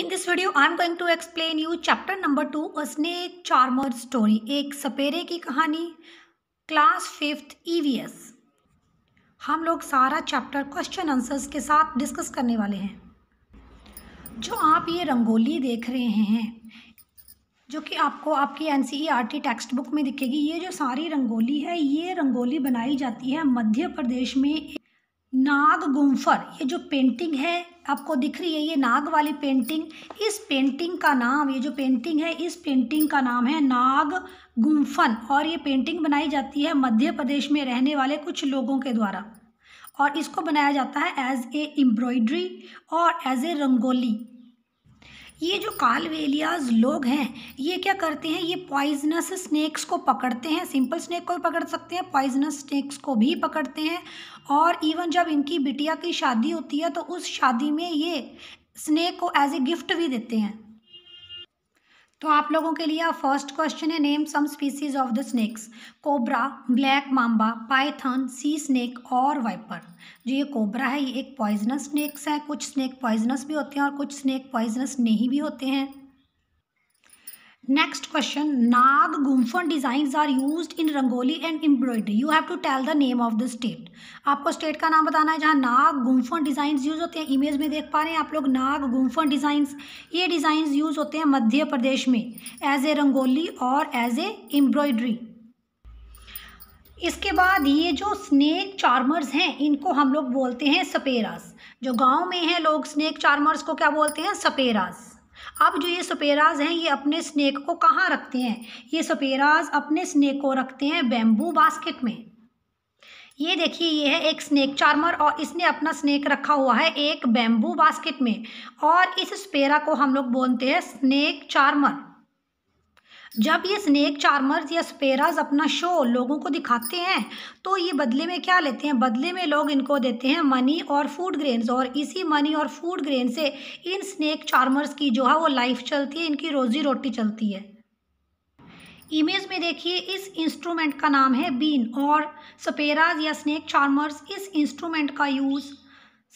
in this video I am going to explain you chapter number two a snake charmer story एक सपेरे की कहानी class fifth EVS हम लोग सारा चैप्टर क्वेश्चन आंसर्स के साथ डिस्कस करने वाले हैं जो आप ये रंगोली देख रहे हैं जो कि आपको आपकी N C E R T textbook में दिखेगी ये जो सारी रंगोली है ये रंगोली बनाई जाती है मध्य प्रदेश में नाग गुम्फर ये जो पेंटिंग है आपको दिख रही है ये नाग वाली पेंटिंग इस पेंटिंग का नाम ये जो पेंटिंग है इस पेंटिंग का नाम है नाग गुम्फन और ये पेंटिंग बनाई जाती है मध्य प्रदेश में रहने वाले कुछ लोगों के द्वारा और इसको बनाया जाता है एज ए एम्ब्रॉयड्री और एज ए रंगोली ये जो कालवेलियाज लोग हैं ये क्या करते हैं ये पॉइजनस स्नैक्स को पकड़ते हैं सिंपल स्नैक को भी पकड़ सकते हैं पॉइजनस स्नैक्स को भी पकड़ते हैं और इवन जब इनकी बिटिया की शादी होती है तो उस शादी में ये स्नैक को एज ए गिफ्ट भी देते हैं तो आप लोगों के लिए फर्स्ट क्वेश्चन है name some species of the snakes cobra black mamba python sea snake और वाइपर जो ये कोबरा है ये एक पॉइजनस स्नेक्स है कुछ स्नेक पॉइजनस भी होते हैं और कुछ स्नेक पॉइजनस नहीं भी होते हैं next question Naag Gumphan design are use in rangoli and embroidery you have to tell the name of the state आपको स्टेट का नाम बताना है जहाँ नाग गुम्फन डिजाइन यूज़ होते हैं इमेज में देख पा रहे हैं आप लोग नाग गुम्फन डिज़ाइंस ये डिज़ाइंस यूज़ होते हैं मध्य प्रदेश में एज ए रंगोली और एज ए एम्ब्रॉयड्री इसके बाद ये जो स्नेक चार्मर्स हैं इनको हम लोग बोलते हैं सपेरास जो गांव में हैं लोग स्नेक चार्मर्स को क्या बोलते हैं सपेरास अब जो ये सपेराज हैं ये अपने स्नेक को कहाँ रखते हैं ये सपेराज अपने स्नेक को रखते हैं बेम्बू बास्केट में ये देखिए ये है एक स्नेक चार्मर और इसने अपना स्नेक रखा हुआ है एक बेम्बू बास्केट में और इस स्पेरा को हम लोग बोलते हैं स्नेक चार्मर जब ये स्नेक चार्मर्स या स्पेराज अपना शो लोगों को दिखाते हैं तो ये बदले में क्या लेते हैं बदले में लोग इनको देते हैं मनी और फूड ग्रेन्स और इसी मनी और फूड ग्रेन से इन स्नेक चार्मर्स की जो है वो लाइफ चलती है इनकी रोज़ी रोटी चलती है इमेज में देखिए इस इंस्ट्रूमेंट का नाम है बीन और स्पेराज या स्नेक चार्मर्स इस इंस्ट्रूमेंट का यूज़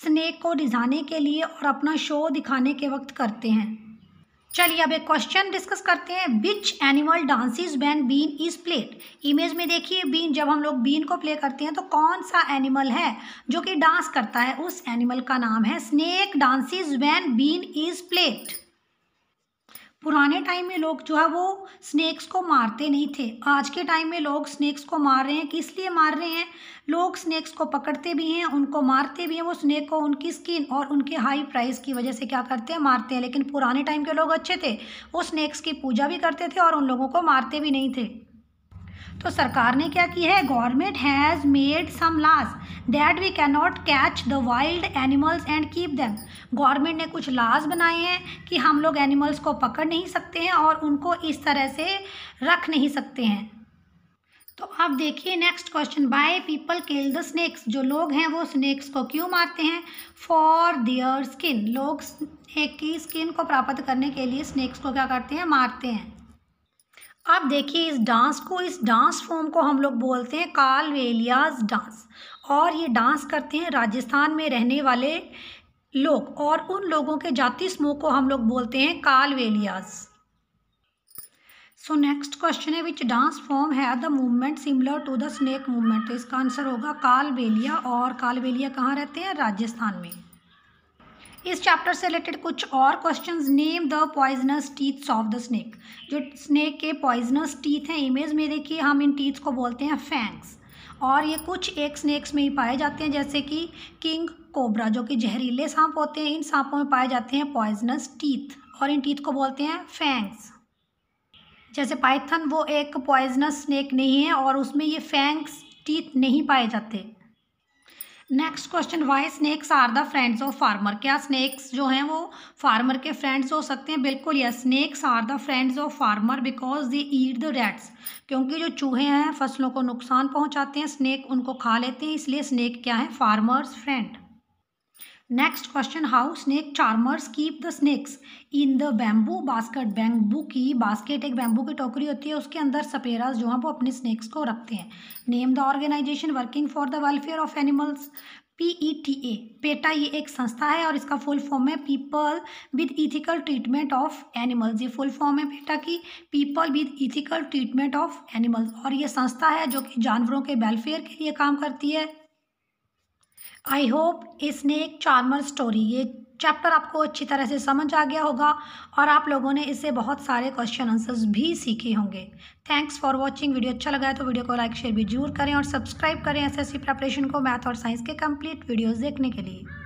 स्नेक को रिझाने के लिए और अपना शो दिखाने के वक्त करते हैं चलिए अब एक क्वेश्चन डिस्कस करते हैं which animal dances when been is played image में देखिए बीन जब हम लोग बीन को प्ले करते हैं तो कौन सा एनिमल है जो कि डांस करता है उस एनिमल का नाम है snake dances when been is played पुराने टाइम में लोग जो है वो स्नैक्स को मारते नहीं थे आज के टाइम में लोग स्नैक्स को मार रहे हैं किस लिए मार रहे हैं लोग स्नैक्स को पकड़ते भी हैं उनको मारते भी हैं वो स्नैक को उनकी स्किन और उनके हाई प्राइस की वजह से क्या करते हैं मारते हैं लेकिन पुराने टाइम के लोग अच्छे थे वो स्नैक्स की पूजा भी करते थे और उन लोगों को मारते भी नहीं थे तो सरकार ने क्या की है government has made some laws that we can not catch the wild animals and keep them government ने कुछ लाज बनाए हैं कि हम लोग एनिमल्स को पकड़ नहीं सकते हैं और उनको इस तरह से रख नहीं सकते हैं तो अब देखिए next question why people kill the snakes जो लोग हैं वो स्नैक्स को क्यों मारते हैं फॉर दियर स्किन लोग एक की स्किन को प्राप्त करने के लिए स्नैक्स को क्या करते हैं मारते हैं अब देखिए इस डांस को इस डांस फॉर्म को हम लोग बोलते हैं कालवेलियाज डांस और ये डांस करते हैं राजस्थान में रहने वाले लोग और उन लोगों के जाति समूह को हम लोग बोलते हैं कालवेलियाज सो नेक्स्ट क्वेश्चन है विच डांस फॉर्म है the movement similar to the snake movement तो इसका आंसर होगा कालवेलिया और कालवेलिया कहाँ रहते हैं राजस्थान में इस चैप्टर से रिलेटेड कुछ और questions name the poisonous teeths of the snake जो स्नेक के पॉइजनस टीथ हैं इमेज में देखिए हम इन टीथ्स को बोलते हैं फैंक्स और ये कुछ एक स्नेक्स में ही पाए जाते हैं जैसे कि किंग कोबरा जो कि जहरीले सांप होते हैं इन सांपों में पाए जाते हैं पॉइजनस टीथ और इन टीथ को बोलते हैं फैंक्स जैसे पाइथन वो एक पॉइजनस स्नेक नहीं है और उसमें ये फैंक्स टीथ नहीं पाए जाते next question why snakes are the friends of farmer क्या स्नैक्स जो हैं वो फार्मर के फ्रेंड्स हो सकते हैं बिल्कुल yes snakes are the friends of farmer because they eat the rats क्योंकि जो चूहे हैं फसलों को नुकसान पहुंचाते हैं स्नैक उनको खा लेते हैं इसलिए स्नैक क्या है farmers friend next question how snake charmers keep the snakes in the bamboo basket bamboo की बास्केट एक बैम्बू की टोकरी होती है उसके अंदर सपेराज जो हैं वो अपने स्नेक्स को रखते हैं name the organization working for the welfare of animals P E T A PETA ये एक संस्था है और इसका फुल फॉर्म है people with ethical treatment of animals ये फुल फॉर्म है पेटा की people with ethical treatment of animals और ये संस्था है जो कि जानवरों के वेलफेयर के लिए काम करती है I hope a snake charmer story ये चैप्टर आपको अच्छी तरह से समझ आ गया होगा और आप लोगों ने इससे बहुत सारे क्वेश्चन आंसर्स भी सीखे होंगे थैंक्स फॉर वाचिंग वीडियो अच्छा लगा है तो वीडियो को लाइक शेयर भी जरूर करें और सब्सक्राइब करें एसएससी प्रिपरेशन को मैथ और साइंस के कंप्लीट वीडियोस देखने के लिए